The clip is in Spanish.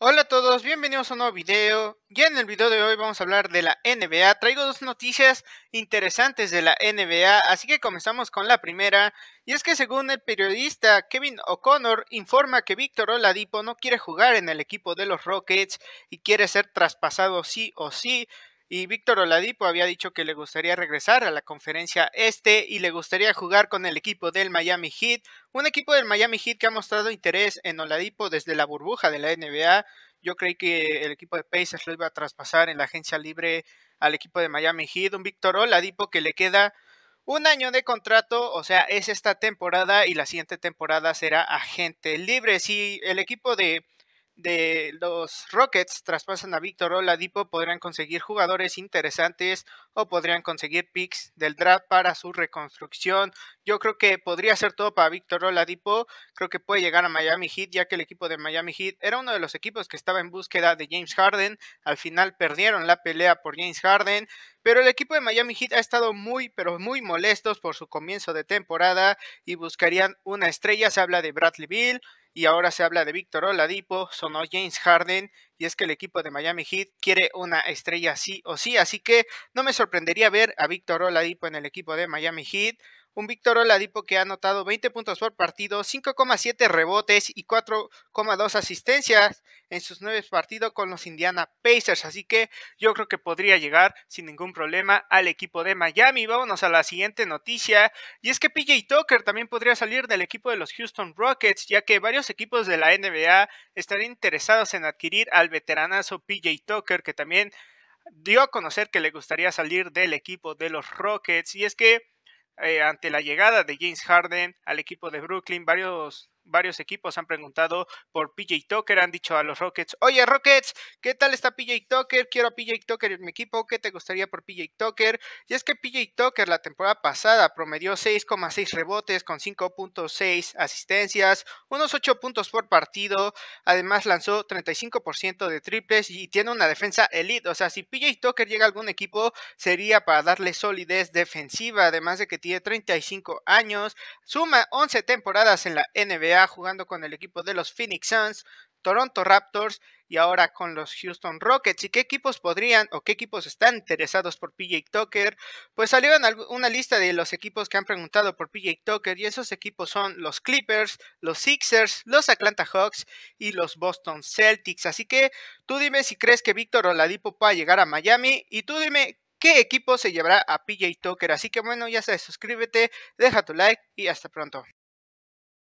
Hola a todos, bienvenidos a un nuevo video. Ya en el video de hoy vamos a hablar de la NBA. Traigo dos noticias interesantes de la NBA, así que comenzamos con la primera. Y es que según el periodista Kevin O'Connor informa que Víctor Oladipo no quiere jugar en el equipo de los Rockets y quiere ser traspasado sí o sí y Víctor Oladipo había dicho que le gustaría regresar a la conferencia este y le gustaría jugar con el equipo del Miami Heat, un equipo del Miami Heat que ha mostrado interés en Oladipo desde la burbuja de la NBA. Yo creí que el equipo de Pacers lo iba a traspasar en la agencia libre al equipo de Miami Heat, un Víctor Oladipo que le queda un año de contrato, o sea, es esta temporada y la siguiente temporada será agente libre. Si el equipo de de los Rockets traspasan a Víctor Oladipo, podrán conseguir jugadores interesantes o podrían conseguir picks del draft para su reconstrucción. Yo creo que podría ser todo para Víctor Oladipo. Creo que puede llegar a Miami Heat, ya que el equipo de Miami Heat era uno de los equipos que estaba en búsqueda de James Harden. Al final perdieron la pelea por James Harden. Pero el equipo de Miami Heat ha estado muy, pero muy molestos por su comienzo de temporada y buscarían una estrella. Se habla de Bradley Bill y ahora se habla de Víctor Oladipo, sonó James Harden y es que el equipo de Miami Heat quiere una estrella sí o sí, así que no me sorprendería ver a Víctor Oladipo en el equipo de Miami Heat. Un Víctor Oladipo que ha anotado 20 puntos por partido, 5,7 rebotes y 4,2 asistencias en sus nueve partidos con los Indiana Pacers. Así que yo creo que podría llegar sin ningún problema al equipo de Miami. Vámonos a la siguiente noticia. Y es que PJ Tucker también podría salir del equipo de los Houston Rockets, ya que varios equipos de la NBA están interesados en adquirir al veteranazo PJ Tucker, que también dio a conocer que le gustaría salir del equipo de los Rockets. Y es que... Eh, ante la llegada de James Harden al equipo de Brooklyn, varios varios equipos han preguntado por PJ Tucker, han dicho a los Rockets, oye Rockets, ¿qué tal está PJ Tucker? Quiero a PJ Tucker en mi equipo, ¿qué te gustaría por PJ Tucker? Y es que PJ Tucker la temporada pasada promedió 6,6 rebotes con 5.6 asistencias, unos 8 puntos por partido, además lanzó 35% de triples y tiene una defensa elite, o sea, si PJ Tucker llega a algún equipo sería para darle solidez defensiva, además de que tiene 35 años, suma 11 temporadas en la NBA, jugando con el equipo de los Phoenix Suns, Toronto Raptors y ahora con los Houston Rockets. ¿Y qué equipos podrían o qué equipos están interesados por PJ Tucker? Pues salió una lista de los equipos que han preguntado por PJ Tucker y esos equipos son los Clippers, los Sixers, los Atlanta Hawks y los Boston Celtics. Así que tú dime si crees que Víctor Oladipo pueda llegar a Miami y tú dime qué equipo se llevará a PJ Tucker. Así que bueno, ya sabes, suscríbete, deja tu like y hasta pronto.